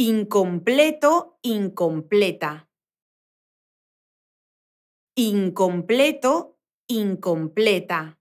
incompleto, incompleta. Incompleto, incompleta.